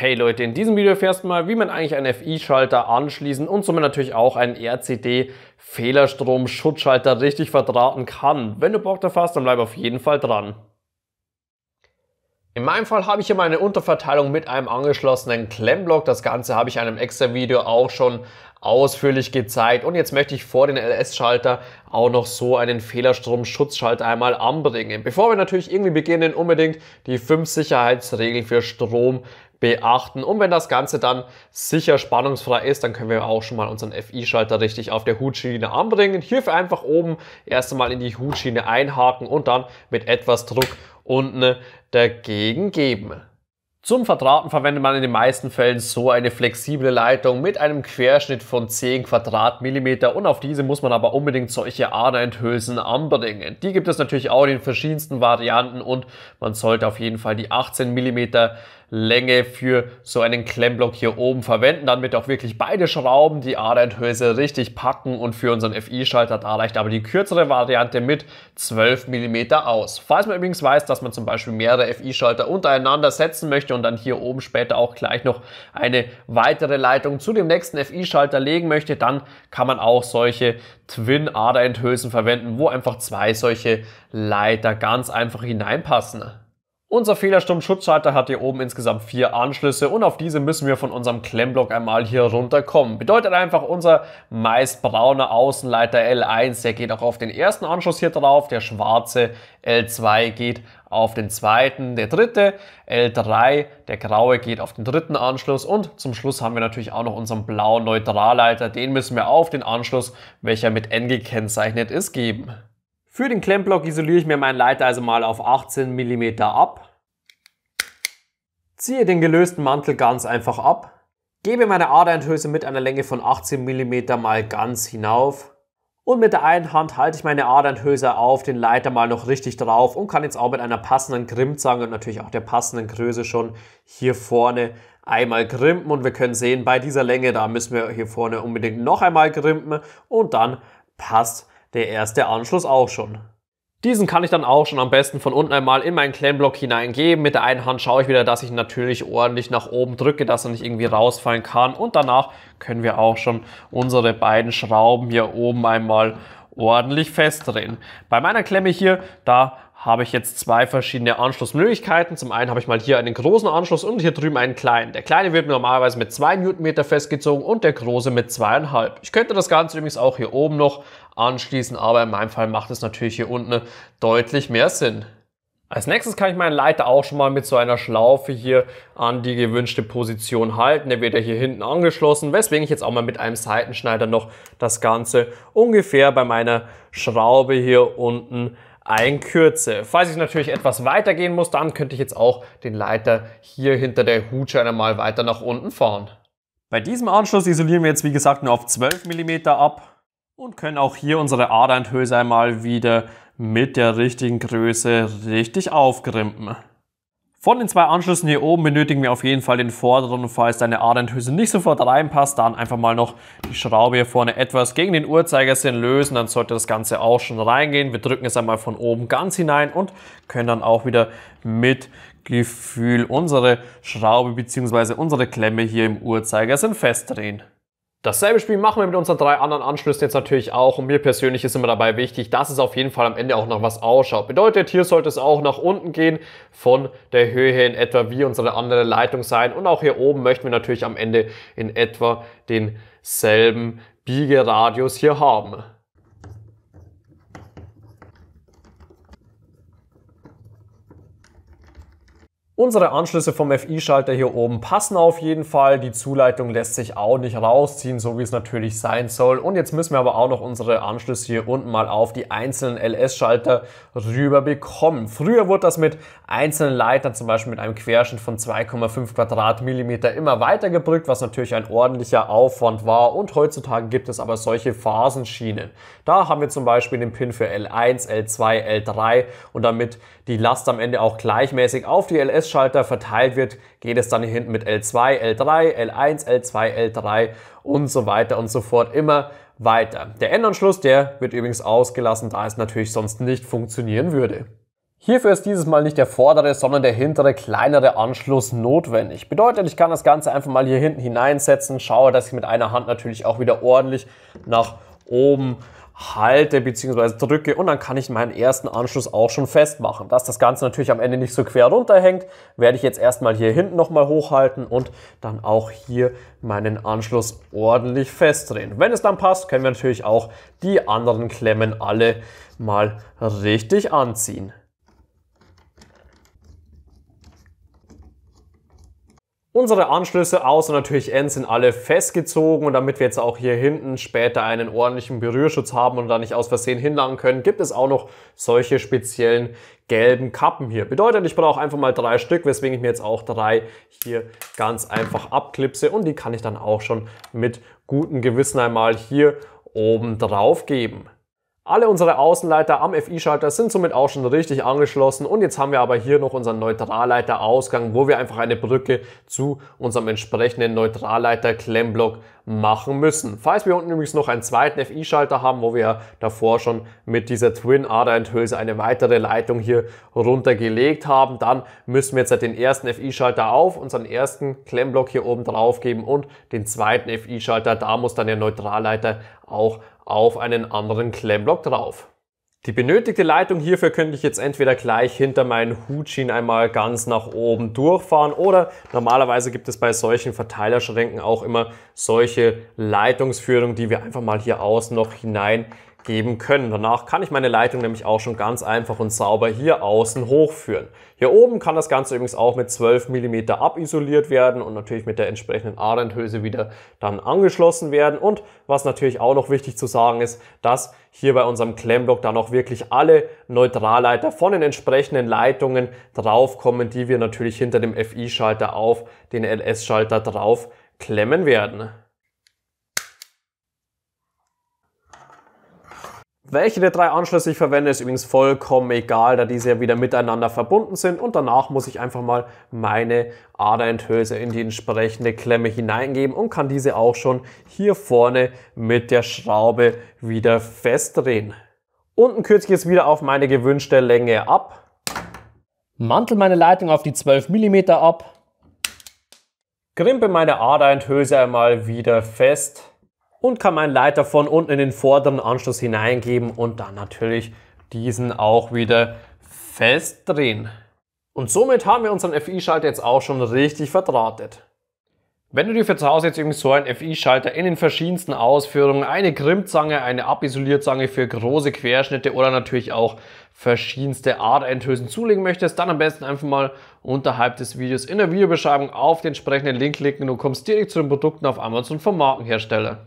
Hey Leute, in diesem Video erfährst du mal, wie man eigentlich einen FI-Schalter anschließen und somit natürlich auch einen RCD-Fehlerstrom-Schutzschalter richtig verdrahten kann. Wenn du Bock drauf hast, dann bleib auf jeden Fall dran. In meinem Fall habe ich hier meine Unterverteilung mit einem angeschlossenen Klemmblock. Das Ganze habe ich in einem extra Video auch schon ausführlich gezeigt. Und jetzt möchte ich vor den LS-Schalter auch noch so einen Fehlerstrom-Schutzschalter einmal anbringen. Bevor wir natürlich irgendwie beginnen, unbedingt die fünf Sicherheitsregeln für Strom beachten. Und wenn das Ganze dann sicher spannungsfrei ist, dann können wir auch schon mal unseren FI-Schalter richtig auf der Hutschiene anbringen. Hierfür einfach oben erst einmal in die Hutschiene einhaken und dann mit etwas Druck unten dagegen geben. Zum Vertrauten verwendet man in den meisten Fällen so eine flexible Leitung mit einem Querschnitt von 10 Quadratmillimeter und auf diese muss man aber unbedingt solche Aderenthülsen anbringen. Die gibt es natürlich auch in den verschiedensten Varianten und man sollte auf jeden Fall die 18 Millimeter Länge für so einen Klemmblock hier oben verwenden, damit auch wirklich beide Schrauben die Adernhülse richtig packen und für unseren FI-Schalter da reicht aber die kürzere Variante mit 12 mm aus. Falls man übrigens weiß, dass man zum Beispiel mehrere FI-Schalter untereinander setzen möchte und dann hier oben später auch gleich noch eine weitere Leitung zu dem nächsten FI-Schalter legen möchte, dann kann man auch solche Twin-Aderendhülsen verwenden, wo einfach zwei solche Leiter ganz einfach hineinpassen. Unser fehlersturm hat hier oben insgesamt vier Anschlüsse und auf diese müssen wir von unserem Klemmblock einmal hier runterkommen. Bedeutet einfach, unser meist brauner Außenleiter L1, der geht auch auf den ersten Anschluss hier drauf, der schwarze L2 geht auf den zweiten, der dritte, L3, der graue geht auf den dritten Anschluss und zum Schluss haben wir natürlich auch noch unseren blauen Neutralleiter, den müssen wir auf den Anschluss, welcher mit N gekennzeichnet ist, geben. Für den Klemmblock isoliere ich mir meinen Leiter also mal auf 18 mm ab, ziehe den gelösten Mantel ganz einfach ab, gebe meine Aderendhülse mit einer Länge von 18 mm mal ganz hinauf und mit der einen Hand halte ich meine Aderendhülse auf den Leiter mal noch richtig drauf und kann jetzt auch mit einer passenden Grimmzange und natürlich auch der passenden Größe schon hier vorne einmal grimpen und wir können sehen, bei dieser Länge, da müssen wir hier vorne unbedingt noch einmal grimpen und dann passt der erste Anschluss auch schon. Diesen kann ich dann auch schon am besten von unten einmal in meinen Klemmblock hineingeben. Mit der einen Hand schaue ich wieder, dass ich natürlich ordentlich nach oben drücke, dass er nicht irgendwie rausfallen kann. Und danach können wir auch schon unsere beiden Schrauben hier oben einmal ordentlich festdrehen. Bei meiner Klemme hier, da habe ich jetzt zwei verschiedene Anschlussmöglichkeiten. Zum einen habe ich mal hier einen großen Anschluss und hier drüben einen kleinen. Der kleine wird normalerweise mit zwei Newtonmeter festgezogen und der große mit zweieinhalb. Ich könnte das Ganze übrigens auch hier oben noch anschließen, aber in meinem Fall macht es natürlich hier unten deutlich mehr Sinn. Als nächstes kann ich meinen Leiter auch schon mal mit so einer Schlaufe hier an die gewünschte Position halten. Der wird ja hier hinten angeschlossen, weswegen ich jetzt auch mal mit einem Seitenschneider noch das Ganze ungefähr bei meiner Schraube hier unten in Kürze. Falls ich natürlich etwas weiter gehen muss, dann könnte ich jetzt auch den Leiter hier hinter der Hutsche einmal weiter nach unten fahren. Bei diesem Anschluss isolieren wir jetzt wie gesagt nur auf 12 mm ab und können auch hier unsere Adernhöhle einmal wieder mit der richtigen Größe richtig aufgrimpen. Von den zwei Anschlüssen hier oben benötigen wir auf jeden Fall den vorderen falls deine Adernhülse nicht sofort reinpasst, dann einfach mal noch die Schraube hier vorne etwas gegen den Uhrzeigersinn lösen, dann sollte das Ganze auch schon reingehen. Wir drücken es einmal von oben ganz hinein und können dann auch wieder mit Gefühl unsere Schraube bzw. unsere Klemme hier im Uhrzeigersinn festdrehen. Dasselbe Spiel machen wir mit unseren drei anderen Anschlüssen jetzt natürlich auch und mir persönlich ist immer dabei wichtig, dass es auf jeden Fall am Ende auch noch was ausschaut. Bedeutet, hier sollte es auch nach unten gehen von der Höhe her in etwa wie unsere andere Leitung sein und auch hier oben möchten wir natürlich am Ende in etwa denselben Biegeradius hier haben. Unsere Anschlüsse vom FI-Schalter hier oben passen auf jeden Fall. Die Zuleitung lässt sich auch nicht rausziehen, so wie es natürlich sein soll. Und jetzt müssen wir aber auch noch unsere Anschlüsse hier unten mal auf die einzelnen LS-Schalter rüber bekommen. Früher wurde das mit einzelnen Leitern, zum Beispiel mit einem Querschnitt von 2,5 Quadratmillimeter immer weitergebrückt, was natürlich ein ordentlicher Aufwand war. Und heutzutage gibt es aber solche Phasenschienen. Da haben wir zum Beispiel den Pin für L1, L2, L3 und damit die Last am Ende auch gleichmäßig auf die LS Prozessschalter verteilt wird, geht es dann hier hinten mit L2, L3, L1, L2, L3 und so weiter und so fort immer weiter. Der Endanschluss, der wird übrigens ausgelassen, da es natürlich sonst nicht funktionieren würde. Hierfür ist dieses Mal nicht der vordere, sondern der hintere, kleinere Anschluss notwendig. Bedeutet, ich kann das Ganze einfach mal hier hinten hineinsetzen, schaue, dass ich mit einer Hand natürlich auch wieder ordentlich nach oben halte bzw. drücke und dann kann ich meinen ersten Anschluss auch schon festmachen. Dass das Ganze natürlich am Ende nicht so quer runterhängt, werde ich jetzt erstmal hier hinten nochmal hochhalten und dann auch hier meinen Anschluss ordentlich festdrehen. Wenn es dann passt, können wir natürlich auch die anderen Klemmen alle mal richtig anziehen. Unsere Anschlüsse Aus- und natürlich N sind alle festgezogen und damit wir jetzt auch hier hinten später einen ordentlichen Berührschutz haben und da nicht aus Versehen hinlangen können, gibt es auch noch solche speziellen gelben Kappen hier. Bedeutet, ich brauche einfach mal drei Stück, weswegen ich mir jetzt auch drei hier ganz einfach abklipse und die kann ich dann auch schon mit gutem Gewissen einmal hier oben drauf geben. Alle unsere Außenleiter am FI-Schalter sind somit auch schon richtig angeschlossen und jetzt haben wir aber hier noch unseren Neutralleiter-Ausgang, wo wir einfach eine Brücke zu unserem entsprechenden Neutralleiter-Klemmblock machen müssen. Falls wir unten übrigens noch einen zweiten FI-Schalter haben, wo wir davor schon mit dieser Twin Adient-Hülse eine weitere Leitung hier runtergelegt haben, dann müssen wir jetzt den ersten FI-Schalter auf, unseren ersten Klemmblock hier oben drauf geben und den zweiten FI-Schalter, da muss dann der Neutralleiter auch auf einen anderen Klemmblock drauf. Die benötigte Leitung hierfür könnte ich jetzt entweder gleich hinter meinen Hutschienen einmal ganz nach oben durchfahren oder normalerweise gibt es bei solchen Verteilerschränken auch immer solche Leitungsführungen, die wir einfach mal hier außen noch hinein geben können. Danach kann ich meine Leitung nämlich auch schon ganz einfach und sauber hier außen hochführen. Hier oben kann das Ganze übrigens auch mit 12 mm abisoliert werden und natürlich mit der entsprechenden Ahrenhülse wieder dann angeschlossen werden. Und was natürlich auch noch wichtig zu sagen ist, dass hier bei unserem Klemmblock dann auch wirklich alle Neutralleiter von den entsprechenden Leitungen draufkommen, die wir natürlich hinter dem FI-Schalter auf den LS-Schalter drauf klemmen werden. Welche der drei Anschlüsse ich verwende, ist übrigens vollkommen egal, da diese ja wieder miteinander verbunden sind und danach muss ich einfach mal meine Aderendhülse in die entsprechende Klemme hineingeben und kann diese auch schon hier vorne mit der Schraube wieder festdrehen. Unten kürze ich es wieder auf meine gewünschte Länge ab, mantel meine Leitung auf die 12 mm ab, krimpe meine Aderendhülse einmal wieder fest und kann meinen Leiter von unten in den vorderen Anschluss hineingeben und dann natürlich diesen auch wieder festdrehen. Und somit haben wir unseren FI-Schalter jetzt auch schon richtig verdrahtet. Wenn du dir für zu Hause jetzt irgendwie so einen FI-Schalter in den verschiedensten Ausführungen, eine Krimpzange, eine Abisolierzange für große Querschnitte oder natürlich auch verschiedenste Art-Endhülsen zulegen möchtest, dann am besten einfach mal unterhalb des Videos in der Videobeschreibung auf den entsprechenden Link klicken und du kommst direkt zu den Produkten auf Amazon vom Markenhersteller.